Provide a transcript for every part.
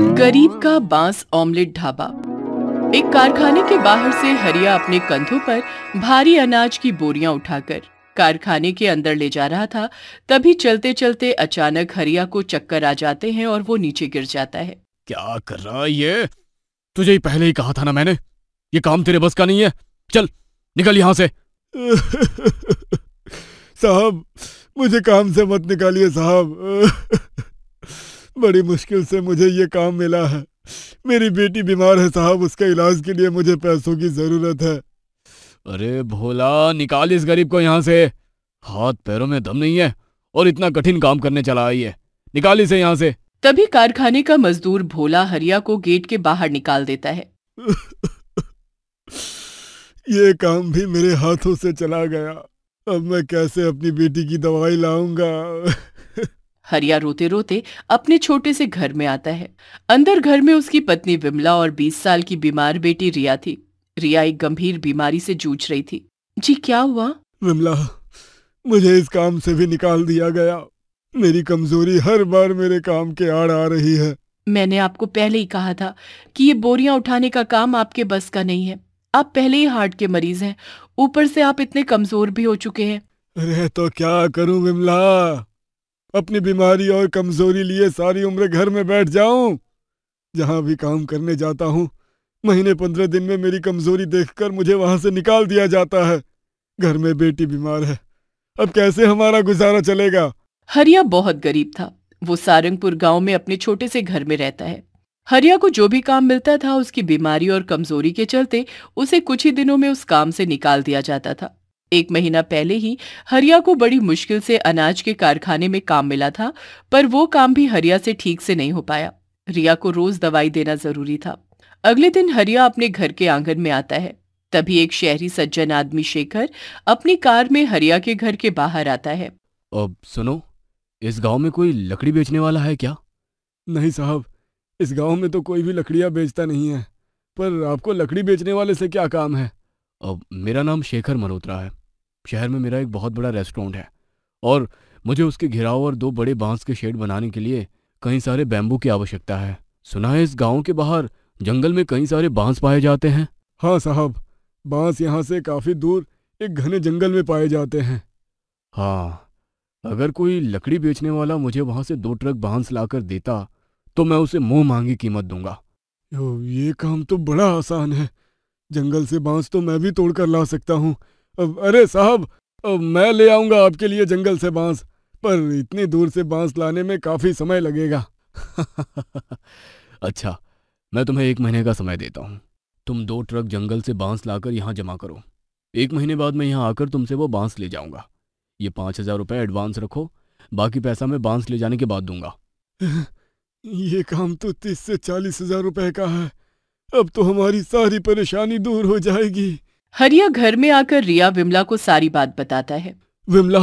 गरीब का बांस ऑमलेट ढाबा एक कारखाने के बाहर से हरिया अपने कंधों पर भारी अनाज की बोरियां उठाकर कारखाने के अंदर ले जा रहा था तभी चलते चलते अचानक हरिया को चक्कर आ जाते हैं और वो नीचे गिर जाता है क्या कर रहा है ये तुझे ही पहले ही कहा था ना मैंने ये काम तेरे बस का नहीं है चल निकल यहाँ से साहब मुझे काम से मत निकालिए साहब बड़ी मुश्किल से मुझे ये काम मिला है मेरी बेटी बीमार है साहब उसका इलाज के लिए मुझे पैसों की जरूरत है अरे भोला निकाल इस गरीब को यहाँ से हाथ पैरों में दम नहीं है और इतना कठिन काम करने चला आई है निकाल इसे यहाँ से तभी कारखाने का मजदूर भोला हरिया को गेट के बाहर निकाल देता है ये काम भी मेरे हाथों से चला गया अब मैं कैसे अपनी बेटी की दवाई लाऊंगा हरिया रोते रोते अपने छोटे से घर में आता है अंदर घर में उसकी पत्नी विमला और 20 साल की बीमार बेटी रिया थी रिया एक गंभीर बीमारी से जूझ रही थी जी क्या हुआ विमला मुझे इस काम से भी निकाल दिया गया मेरी कमजोरी हर बार मेरे काम के आड़ आ रही है मैंने आपको पहले ही कहा था कि ये बोरियां उठाने का काम आपके बस का नहीं है आप पहले ही हार्ट के मरीज हैं ऊपर से आप इतने कमजोर भी हो चुके हैं अरे तो क्या करूं विमला अपनी बीमारी और कमजोरी लिए सारी उम्र घर में बैठ जाऊं जहां भी काम करने जाता हूं महीने पंद्रह दिन में मेरी कमजोरी देखकर मुझे वहां से निकाल दिया जाता है घर में बेटी बीमार है अब कैसे हमारा गुजारा चलेगा हरिया बहुत गरीब था वो सारंगपुर गांव में अपने छोटे से घर में रहता है हरिया को जो भी काम मिलता था उसकी बीमारी और कमजोरी के चलते उसे कुछ ही दिनों में उस काम से निकाल दिया जाता था एक महीना पहले ही हरिया को बड़ी मुश्किल से अनाज के कारखाने में काम मिला था पर वो काम भी हरिया से ठीक से नहीं हो पाया रिया को रोज दवाई देना जरूरी था अगले दिन हरिया अपने घर के आंगन में आता है तभी एक शहरी सज्जन आदमी शेखर अपनी कार में हरिया के घर के बाहर आता है अब सुनो इस गांव में कोई लकड़ी बेचने वाला है क्या नहीं साहब इस गांव में तो कोई भी लकड़ियां बेचता नहीं है पर आपको लकड़ी बेचने वाले से क्या काम है अब मेरा नाम शेखर मल्होत्रा है शहर में मेरा एक बहुत बड़ा रेस्टोरेंट है और मुझे उसके घिराव और दो बड़े बांस के शेड बनाने के लिए कई सारे बैम्बू की आवश्यकता है सुना है इस गांव के बाहर जंगल में कई सारे बांस पाए जाते हैं हाँ साहब बांस यहाँ से काफी दूर एक घने जंगल में पाए जाते हैं हाँ अगर कोई लकड़ी बेचने वाला मुझे वहां से दो ट्रक बांस लाकर देता तो मैं उसे मुंह मांगी कीमत दूंगा ये काम तो बड़ा आसान है जंगल से बांस तो मैं भी तोड़ कर ला सकता हूँ अरे साहब मैं ले आऊंगा आपके लिए जंगल से बांस पर इतनी दूर से बांस लाने में काफी समय लगेगा अच्छा मैं तुम्हें एक महीने का समय देता हूँ तुम दो ट्रक जंगल से बांस लाकर यहाँ जमा करो एक महीने बाद मैं यहाँ आकर तुमसे वो बांस ले जाऊंगा ये पांच हजार रुपये एडवांस रखो बाकी पैसा मैं बांस ले जाने के बाद दूंगा ये काम तो तीस से चालीस हजार रुपये का है अब तो हमारी सारी परेशानी दूर हो जाएगी हरिया घर में आकर रिया विमला को सारी बात बताता है विमला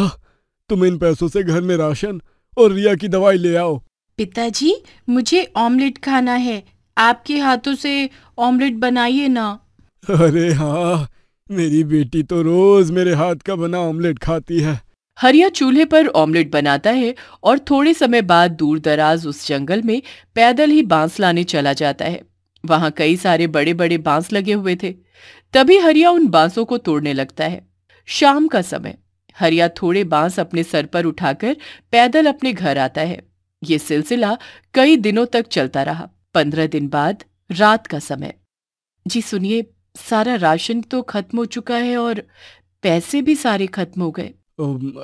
तुम इन पैसों से घर में राशन और रिया की दवाई ले आओ पिताजी मुझे ऑमलेट खाना है आपके हाथों से ऑमलेट बनाइए ना अरे हाँ मेरी बेटी तो रोज मेरे हाथ का बना ऑमलेट खाती है हरिया चूल्हे पर ऑमलेट बनाता है और थोड़े समय बाद दूर दराज उस जंगल में पैदल ही बांस लाने चला जाता है वहां कई सारे बड़े बड़े बांस लगे हुए थे तभी हरिया उन बांसों को तोड़ने लगता है शाम का समय हरिया थोड़े बांस अपने सर पर उठाकर पैदल अपने घर आता है ये सिलसिला कई दिनों तक चलता रहा पंद्रह दिन बाद रात का समय जी सुनिए सारा राशन तो खत्म हो चुका है और पैसे भी सारे खत्म हो गए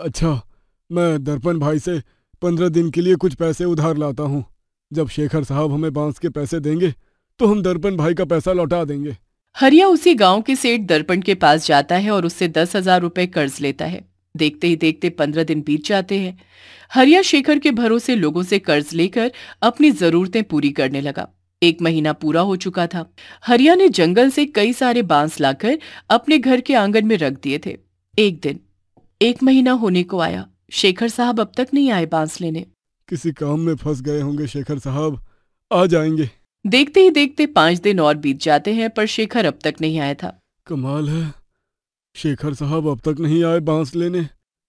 अच्छा मैं दर्पण भाई से पंद्रह दिन के लिए कुछ पैसे उधार लाता हूँ जब शेखर साहब हमें बांस के पैसे देंगे तो हम दर्पण भाई का पैसा लौटा देंगे हरिया उसी गांव के सेठ दर्पण के पास जाता है और उससे दस हजार रूपए कर्ज लेता है देखते ही देखते पंद्रह दिन बीत जाते हैं हरिया शेखर के भरोसे लोगों से कर्ज लेकर अपनी जरूरतें पूरी करने लगा एक महीना पूरा हो चुका था हरिया ने जंगल से कई सारे बांस लाकर अपने घर के आंगन में रख दिए थे एक दिन एक महीना होने को आया शेखर साहब अब तक नहीं आए बांस लेने किसी काम में फंस गए होंगे शेखर साहब आ जाएंगे देखते ही देखते पांच दिन और बीत जाते हैं पर शेखर अब तक नहीं आया था कमाल है शेखर साहब अब तक नहीं आए बांस लेने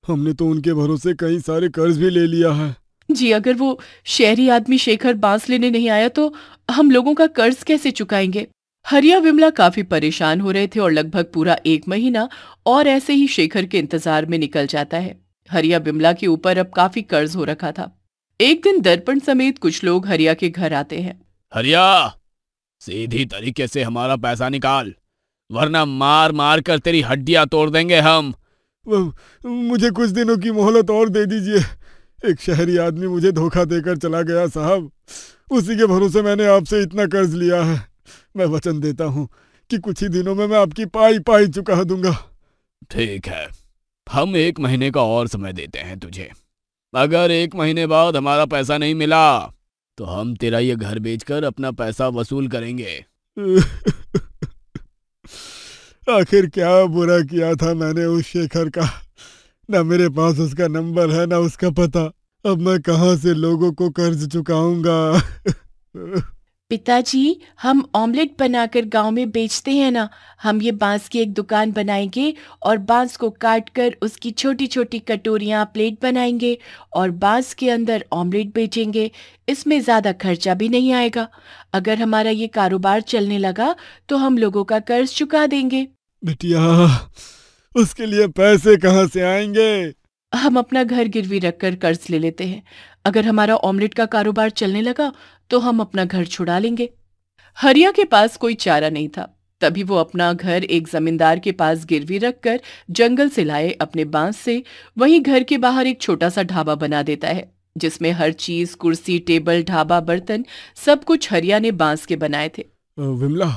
हमने तो उनके भरोसे कई सारे कर्ज भी ले लिया है जी अगर वो शहरी आदमी शेखर बांस लेने नहीं आया तो हम लोगों का कर्ज कैसे चुकाएंगे हरिया विमला काफी परेशान हो रहे थे और लगभग पूरा एक महीना और ऐसे ही शेखर के इंतजार में निकल जाता है हरिया विमला के ऊपर अब काफी कर्ज हो रखा था एक दिन दर्पण समेत कुछ लोग हरिया के घर आते हैं हरिया सीधी तरीके से हमारा पैसा निकाल वरना मार मार कर तेरी हड्डियां तोड़ देंगे हम मुझे कुछ दिनों की मोहलत और दे दीजिए एक शहरी आदमी मुझे धोखा देकर चला गया साहब उसी के भरोसे मैंने आपसे इतना कर्ज लिया है मैं वचन देता हूँ कि कुछ ही दिनों में मैं आपकी पाई पाई चुका दूंगा ठीक है हम एक महीने का और समय देते हैं तुझे अगर एक महीने बाद हमारा पैसा नहीं मिला तो हम तेरा ये घर बेचकर अपना पैसा वसूल करेंगे आखिर क्या बुरा किया था मैंने उस शेखर का ना मेरे पास उसका नंबर है ना उसका पता अब मैं कहाँ से लोगों को कर्ज चुकाऊंगा पिताजी हम ऑमलेट बनाकर गांव में बेचते हैं ना हम ये बांस की एक दुकान बनाएंगे और बांस को काटकर उसकी छोटी छोटी कटोरियां प्लेट बनाएंगे और बांस के अंदर ऑमलेट बेचेंगे इसमें ज़्यादा खर्चा भी नहीं आएगा अगर हमारा ये कारोबार चलने लगा तो हम लोगों का कर्ज चुका देंगे बिटिया उसके लिए पैसे कहाँ से आएंगे हम अपना घर गिरवी रखकर कर्ज ले लेते हैं अगर हमारा ऑमलेट का कारोबार चलने लगा तो हम अपना घर छुड़ा लेंगे हरिया के पास कोई चारा नहीं था तभी वो अपना घर एक जमींदार के पास गिरवी रखकर जंगल से लाए अपने बांस से वहीं घर के बाहर एक छोटा सा ढाबा बना देता है जिसमें हर चीज कुर्सी टेबल ढाबा बर्तन सब कुछ हरिया ने बांस के बनाए थे विमला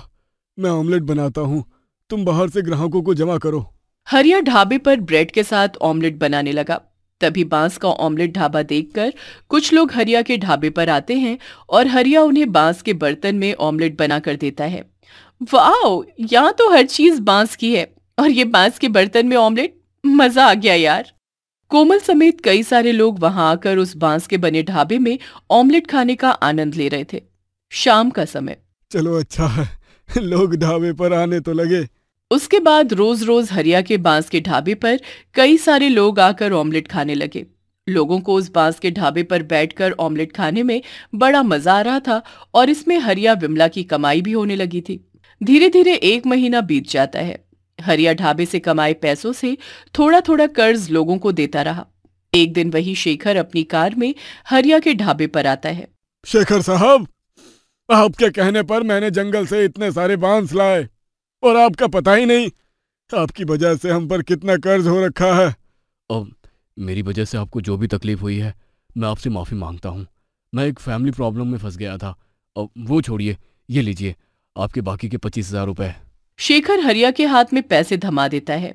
मैं ऑमलेट बनाता हूँ तुम बाहर से ग्राहकों को जमा करो हरिया ढाबे पर ब्रेड के साथ ऑमलेट बनाने लगा तभी बांस का ऑमलेट ढाबा देखकर कुछ लोग हरिया के ढाबे पर आते हैं और हरिया उन्हें बांस के बर्तन में ऑमलेट बना कर देता है वाओ यहाँ तो हर चीज बांस की है और ये बांस के बर्तन में ऑमलेट मजा आ गया यार कोमल समेत कई सारे लोग वहां आकर उस बांस के बने ढाबे में ऑमलेट खाने का आनंद ले रहे थे शाम का समय चलो अच्छा लोग ढाबे पर आने तो लगे उसके बाद रोज रोज हरिया के बांस के ढाबे पर कई सारे लोग आकर ऑमलेट खाने लगे लोगों को उस बांस के ढाबे पर बैठकर ऑमलेट खाने में बड़ा मजा आ रहा था और इसमें हरिया विमला की कमाई भी होने लगी थी धीरे धीरे एक महीना बीत जाता है हरिया ढाबे से कमाए पैसों से थोड़ा थोड़ा कर्ज लोगों को देता रहा एक दिन वही शेखर अपनी कार में हरिया के ढाबे पर आता है शेखर साहब आपके कहने पर मैंने जंगल से इतने सारे बांस लाए और आपका पता ही नहीं आपकी वजह से हम पर कितना कर्ज हो रखा है अब मेरी वजह से आपको जो भी तकलीफ हुई है मैं आपसे माफ़ी मांगता हूँ मैं एक फैमिली प्रॉब्लम में फंस गया था अब वो छोड़िए ये लीजिए आपके बाकी के पच्चीस हजार रुपए शेखर हरिया के हाथ में पैसे थमा देता है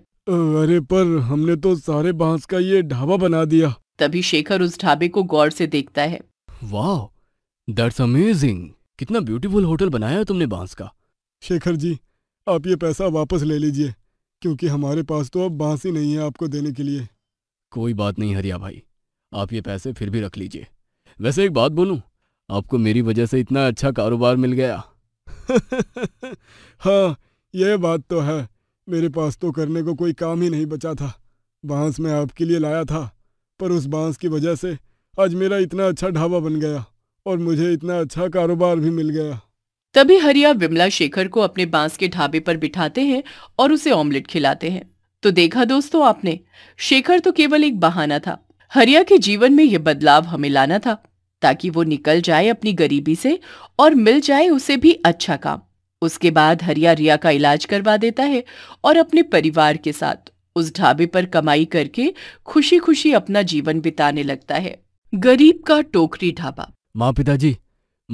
अरे पर हमने तो सारे बांस का ये ढाबा बना दिया तभी शेखर उस ढाबे को गौर से देखता है वाह अमेजिंग कितना ब्यूटीफुल होटल बनाया है तुमने बांस का शेखर जी आप ये पैसा वापस ले लीजिए क्योंकि हमारे पास तो अब बांस ही नहीं है आपको देने के लिए कोई बात नहीं हरिया भाई आप ये पैसे फिर भी रख लीजिए वैसे एक बात बोलूं आपको मेरी वजह से इतना अच्छा कारोबार मिल गया हाँ यह बात तो है मेरे पास तो करने को कोई काम ही नहीं बचा था बांस मैं आपके लिए लाया था पर उस बांस की वजह से आज मेरा इतना अच्छा ढाबा बन गया और मुझे इतना अच्छा कारोबार भी मिल गया तभी हरिया विमला शेखर को अपने बांस के ढाबे पर बिठाते हैं और उसे ऑमलेट खिलाते हैं तो देखा दोस्तों आपने शेखर तो केवल एक बहाना था हरिया के जीवन में यह बदलाव हमें लाना था ताकि वो निकल जाए अपनी गरीबी से और मिल जाए उसे भी अच्छा काम उसके बाद हरिया रिया का इलाज करवा देता है और अपने परिवार के साथ उस ढाबे पर कमाई करके खुशी खुशी अपना जीवन बिताने लगता है गरीब का टोकरी ढाबा माँ पिताजी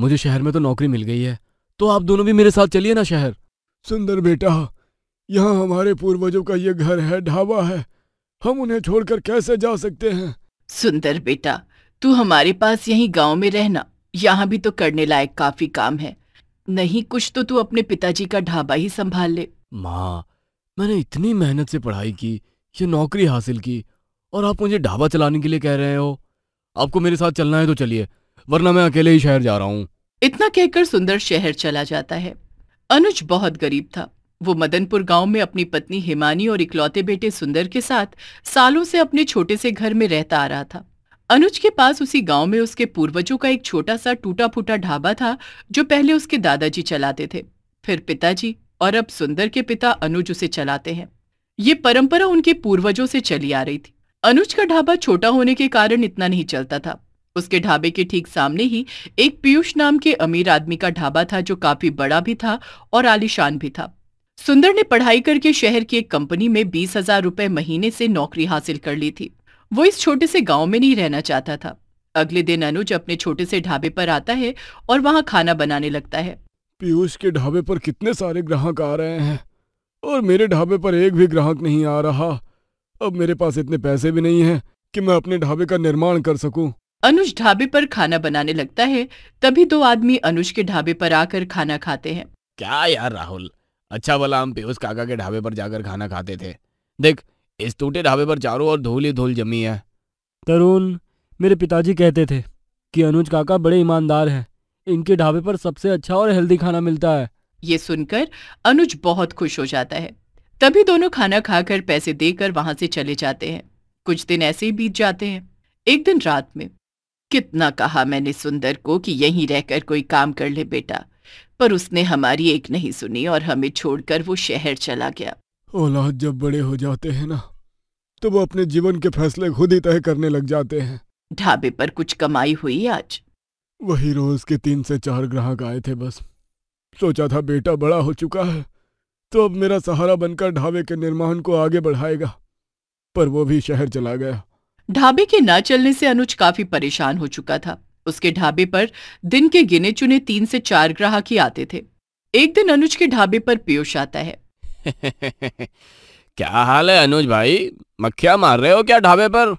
मुझे शहर में तो नौकरी मिल गई है तो आप दोनों भी मेरे साथ चलिए ना शहर सुंदर बेटा यहाँ हमारे पूर्वजों का ये घर है ढाबा है हम उन्हें छोड़कर कैसे जा सकते हैं सुंदर बेटा तू हमारे पास यहीं गांव में रहना यहाँ भी तो करने लायक काफी काम है नहीं कुछ तो तू अपने पिताजी का ढाबा ही संभाल ले माँ मैंने इतनी मेहनत से पढ़ाई की ये नौकरी हासिल की और आप मुझे ढाबा चलाने के लिए कह रहे हो आपको मेरे साथ चलना है तो चलिए वरना मैं अकेले ही शहर जा रहा हूँ इतना कहकर सुंदर शहर चला जाता है अनुज बहुत गरीब था वो मदनपुर गांव में अपनी पत्नी हिमानी और इकलौते बेटे सुंदर के साथ सालों से अपने छोटे से घर में रहता आ रहा था अनुज के पास उसी गांव में उसके पूर्वजों का एक छोटा सा टूटा फूटा ढाबा था जो पहले उसके दादाजी चलाते थे फिर पिताजी और अब सुंदर के पिता अनुज उसे चलाते हैं ये परंपरा उनके पूर्वजों से चली आ रही थी अनुज का ढाबा छोटा होने के कारण इतना नहीं चलता था उसके ढाबे के ठीक सामने ही एक पीयूष नाम के अमीर आदमी का ढाबा था जो काफी बड़ा भी था और आलिशान भी था सुंदर ने पढ़ाई करके शहर की एक कंपनी में बीस हजार रुपए महीने से नौकरी हासिल कर ली थी वो इस छोटे से गांव में नहीं रहना चाहता था अगले दिन अनुज अपने छोटे से ढाबे पर आता है और वहाँ खाना बनाने लगता है पीयूष के ढाबे पर कितने सारे ग्राहक आ रहे हैं और मेरे ढाबे पर एक भी ग्राहक नहीं आ रहा अब मेरे पास इतने पैसे भी नहीं है कि मैं अपने ढाबे का निर्माण कर सकूं। अनुज ढाबे पर खाना बनाने लगता है तभी दो आदमी अनुज के ढाबे पर आकर खाना खाते हैं क्या यार राहुल अच्छा भला हम पीयूष काका के ढाबे पर जाकर खाना खाते थे देख इस टूटे ढाबे पर चारों ओर धूल ही धूल जमी है तरुण मेरे पिताजी कहते थे कि अनुज काका बड़े ईमानदार हैं इनके ढाबे पर सबसे अच्छा और हेल्दी खाना मिलता है ये सुनकर अनुज बहुत खुश हो जाता है तभी दोनों खाना खाकर पैसे देकर वहां से चले जाते हैं कुछ दिन ऐसे ही बीत जाते हैं एक दिन रात में कितना कहा मैंने सुंदर को कि यहीं रहकर कोई काम कर ले बेटा पर उसने हमारी एक नहीं सुनी और हमें छोड़कर वो शहर चला गया औलाद जब बड़े हो जाते हैं ना तो वो अपने जीवन के फैसले खुद ही तय करने लग जाते हैं ढाबे पर कुछ कमाई हुई आज वही रोज के तीन से चार ग्राहक आए थे बस सोचा था बेटा बड़ा हो चुका है तो अब मेरा सहारा बनकर ढाबे के निर्माण को आगे बढ़ाएगा पर वो भी शहर चला गया ढाबे के ना चलने से अनुज काफी परेशान हो चुका था उसके ढाबे पर दिन के गिने चुने तीन से चार ग्राहक ही आते थे एक दिन अनुज के ढाबे पर पियोश आता है क्या हाल है अनुज भाई मक्खिया मार रहे हो क्या ढाबे पर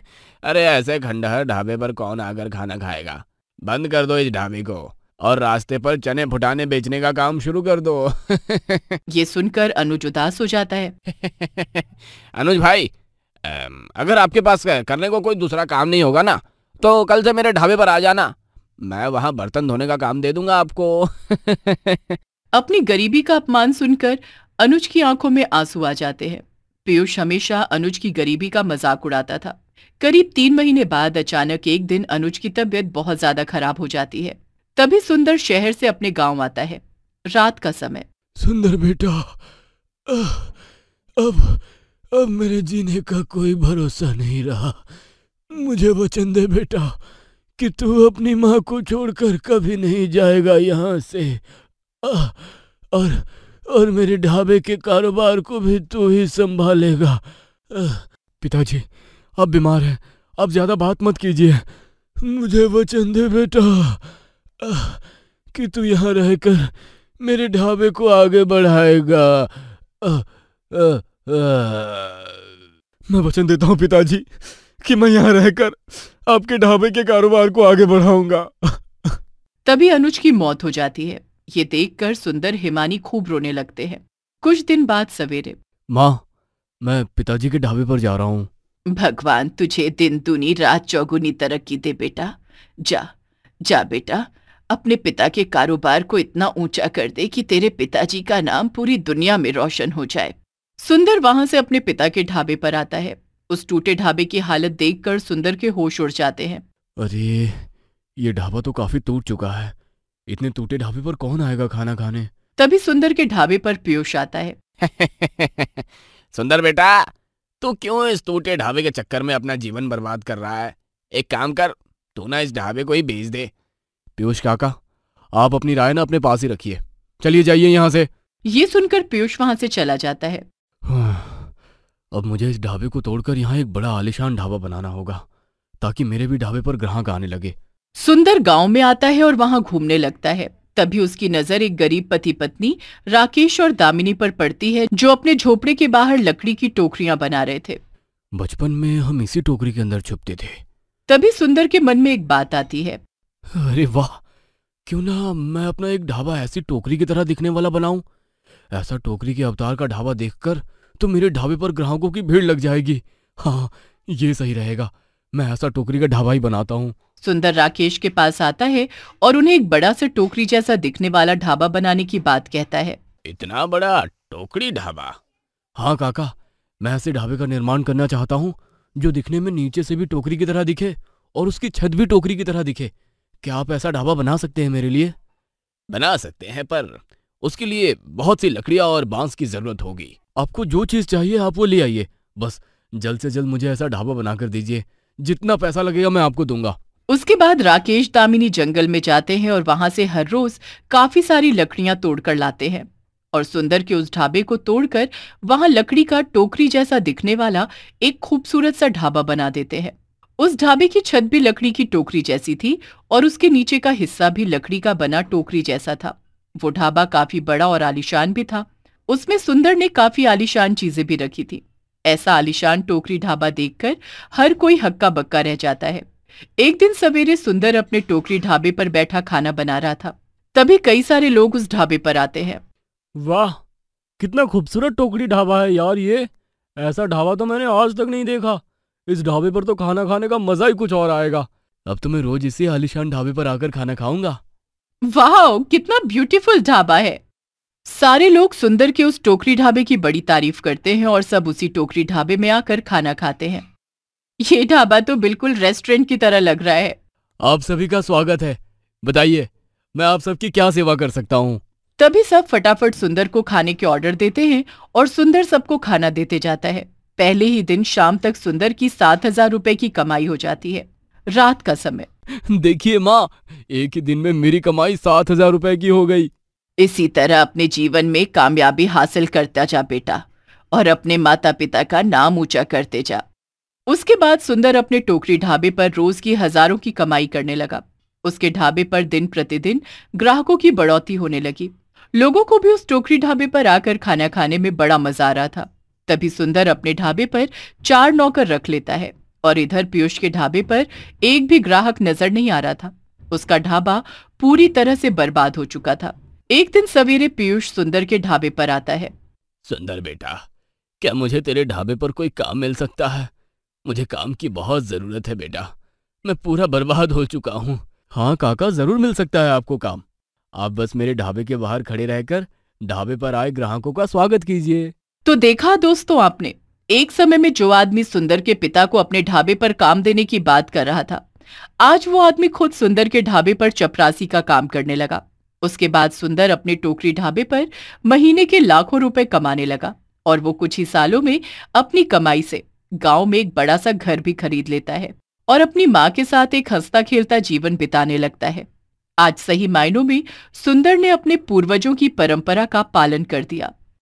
अरे ऐसे खंडहर ढाबे पर कौन आकर खाना खाएगा बंद कर दो इस ढाबे को और रास्ते पर चने फुटाने बेचने का काम शुरू कर दो ये सुनकर अनुज उदास हो जाता है अनुज भाई अगर आपके पास करने को कोई दूसरा काम नहीं होगा ना तो कल से मेरे ढाबे पर आ जाना मैं वहाँ बर्तन धोने का काम दे दूंगा आपको अपनी गरीबी का अपमान सुनकर अनुज की आंखों में आंसू आ जाते हैं पीयूष हमेशा अनुज की गरीबी का मजाक उड़ाता था करीब तीन महीने बाद अचानक एक दिन अनुज की तबीयत बहुत ज्यादा खराब हो जाती है तभी सुंदर शहर से अपने गांव आता है रात का समय सुंदर बेटा अब अब मेरे जीने का कोई भरोसा नहीं रहा मुझे वचन दे बेटा कि तू अपनी माँ को छोड़कर कभी नहीं जाएगा यहाँ से आ, और और मेरे ढाबे के कारोबार को भी तू ही संभालेगा पिताजी आप बीमार हैं आप ज़्यादा बात मत कीजिए मुझे वचन दे बेटा आ, कि तू यहाँ रहकर मेरे ढाबे को आगे बढ़ाएगा आ, आ, मैं वचन देता हूँ पिताजी कि मैं यहाँ रहकर आपके ढाबे के कारोबार को आगे बढ़ाऊंगा तभी अनुज की मौत हो जाती है ये देखकर सुंदर हिमानी खूब रोने लगते हैं कुछ दिन बाद सवेरे माँ मैं पिताजी के ढाबे पर जा रहा हूँ भगवान तुझे दिन दुनी रात चौगुनी तरक्की दे बेटा जा जा बेटा अपने पिता के कारोबार को इतना ऊंचा कर दे कि तेरे पिताजी का नाम पूरी दुनिया में रोशन हो जाए सुंदर वहां से अपने पिता के ढाबे पर आता है उस टूटे ढाबे की हालत देखकर सुंदर के होश उड़ जाते हैं अरे ये ढाबा तो काफी टूट चुका है इतने टूटे ढाबे पर कौन आएगा खाना खाने तभी सुंदर के ढाबे पर पीयूष आता है सुंदर बेटा तू क्यों इस टूटे ढाबे के चक्कर में अपना जीवन बर्बाद कर रहा है एक काम कर तू ना इस ढाबे को ही बेच दे पीयूष काका आप अपनी राय ना अपने पास ही रखिए चलिए जाइए यहाँ से ये सुनकर पीयूष वहां से चला जाता है अब मुझे इस ढाबे को तोड़कर यहाँ एक बड़ा आलिशान ढाबा बनाना होगा ताकि मेरे भी ढाबे पर ग्राहक आने लगे सुंदर गांव में आता है और वहाँ घूमने लगता है तभी उसकी नजर एक गरीब पति पत्नी राकेश और दामिनी पर पड़ती है जो अपने झोपड़े के बाहर लकड़ी की टोकरिया बना रहे थे बचपन में हम इसी टोकरी के अंदर छुपते थे तभी सुंदर के मन में एक बात आती है अरे वाह क्यों ना मैं अपना एक ढाबा ऐसी टोकरी की तरह दिखने वाला बनाऊं ऐसा टोकरी के अवतार का ढाबा देखकर तो मेरे ढाबे पर ग्राहकों की भीड़ लग जाएगी हाँ ये सही रहेगा मैं ऐसा टोकरी का ढाबा ही बनाता हूँ सुंदर राकेश के पास आता है और उन्हें एक बड़ा सा टोकरी जैसा दिखने वाला ढाबा बनाने की बात कहता है इतना बड़ा टोकरी ढाबा हाँ काका मैं ऐसे ढाबे का निर्माण करना चाहता हूँ जो दिखने में नीचे से भी टोकरी की तरह दिखे और उसकी छत भी टोकरी की तरह दिखे क्या आप ऐसा ढाबा बना सकते हैं मेरे लिए बना सकते हैं पर उसके लिए बहुत सी लकड़ियाँ और बांस की जरूरत होगी आपको जो चीज़ चाहिए आप वो ले आइए बस जल्द से जल्द मुझे ऐसा ढाबा बनाकर दीजिए जितना पैसा लगेगा मैं आपको दूंगा उसके बाद राकेश दामिनी जंगल में जाते हैं और वहां से हर रोज काफी सारी लकड़ियां तोड़कर लाते हैं और सुंदर के उस ढाबे को तोड़कर वहां लकड़ी का टोकरी जैसा दिखने वाला एक खूबसूरत सा ढाबा बना देते हैं उस ढाबे की छत भी लकड़ी की टोकरी जैसी थी और उसके नीचे का हिस्सा भी लकड़ी का बना टोकरी जैसा था वो ढाबा काफी बड़ा और आलिशान भी था उसमें सुंदर ने काफी आलीशान चीजें भी रखी थी ऐसा आलीशान टोकरी ढाबा देखकर हर कोई हक्का बक्का रह जाता है एक दिन सवेरे सुंदर अपने टोकरी ढाबे पर बैठा खाना बना रहा था तभी कई सारे लोग उस ढाबे पर आते हैं वाह कितना खूबसूरत टोकरी ढाबा है यार ये ऐसा ढाबा तो मैंने आज तक नहीं देखा इस ढाबे पर तो खाना खाने का मजा ही कुछ और आएगा अब तो मैं रोज इसी आलिशान ढाबे पर आकर खाना खाऊंगा वाह कितना ब्यूटीफुल ढाबा है सारे लोग सुंदर के उस टोकरी ढाबे की बड़ी तारीफ करते हैं और सब उसी टोकरी ढाबे में आकर खाना खाते हैं ये ढाबा तो बिल्कुल रेस्टोरेंट की तरह लग रहा है आप सभी का स्वागत है बताइए मैं आप सबकी क्या सेवा कर सकता हूँ तभी सब फटाफट सुंदर को खाने के ऑर्डर देते हैं और सुंदर सबको खाना देते जाता है पहले ही दिन शाम तक सुंदर की सात हजार रूपए की कमाई हो जाती है रात का समय देखिए माँ एक ही दिन में मेरी कमाई सात हजार रूपए की हो गई इसी तरह अपने जीवन में कामयाबी हासिल करता जा बेटा और अपने माता पिता का नाम ऊंचा करते जा उसके बाद सुंदर अपने टोकरी ढाबे पर रोज की हजारों की कमाई करने लगा उसके ढाबे पर दिन प्रतिदिन ग्राहकों की बढ़ोतरी होने लगी लोगों को भी उस टोकरी ढाबे पर आकर खाना खाने में बड़ा मजा आ रहा था तभी सुंदर अपने ढाबे पर चार नौकर रख लेता है और इधर पीयूष के ढाबे पर एक भी ग्राहक नजर नहीं आ रहा था उसका ढाबा पूरी तरह से बर्बाद हो चुका था एक दिन सवेरे पीयूष सुंदर के ढाबे पर आता है सुंदर बेटा क्या मुझे तेरे ढाबे पर कोई काम मिल सकता है मुझे काम की बहुत जरूरत है बेटा मैं पूरा बर्बाद हो चुका हूँ हाँ काका जरूर मिल सकता है आपको काम आप बस मेरे ढाबे के बाहर खड़े रहकर ढाबे पर आए ग्राहकों का स्वागत कीजिए तो देखा दोस्तों आपने एक समय में जो आदमी सुंदर के पिता को अपने ढाबे पर काम देने की बात कर रहा था आज वो आदमी खुद सुंदर के ढाबे पर चपरासी का काम करने लगा उसके बाद सुंदर अपने टोकरी ढाबे पर महीने के लाखों रुपए कमाने लगा और वो कुछ ही सालों में अपनी कमाई से गांव में एक बड़ा सा घर भी खरीद लेता है और अपनी माँ के साथ एक हंसता खेलता जीवन बिताने लगता है आज सही मायनों में सुंदर ने अपने पूर्वजों की परंपरा का पालन कर दिया